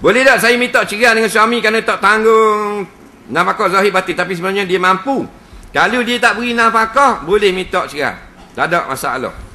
Boleh tak saya minta cerai dengan suami kerana tak tanggung nafkah zahir batin tapi sebenarnya dia mampu. Kalau dia tak beri nafkah, boleh minta cerai. Tak ada masalah.